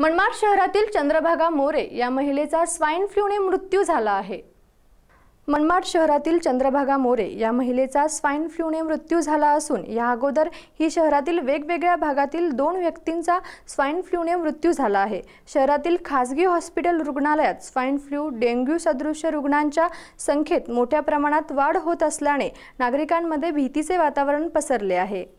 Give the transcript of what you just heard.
मनमाड शहरातील चंद्रभागा मोरे या महिलेचा स्वाईन फ्लूने मृत्यू झाला आहे मनमाड शहरातील चंद्रभागा मोरे या महिलेचा स्वाईन फ्लूने मृत्यू झाला असून या अगोदर ही शहरातील वेगवेगळ्या भागातील दोन व्यक्तींचा स्वाईन फ्लूने मृत्यू झाला आहे शहरातील खासगी हॉस्पिटल रुग्णालयात स्वाईन फ्लू डेंग्यू सदृश्य रुग्णांच्या संख्येत मोठ्या प्रमाणात वाढ होत असल्याने नागरिकांमध्ये भीतीचे वातावरण पसरले आहे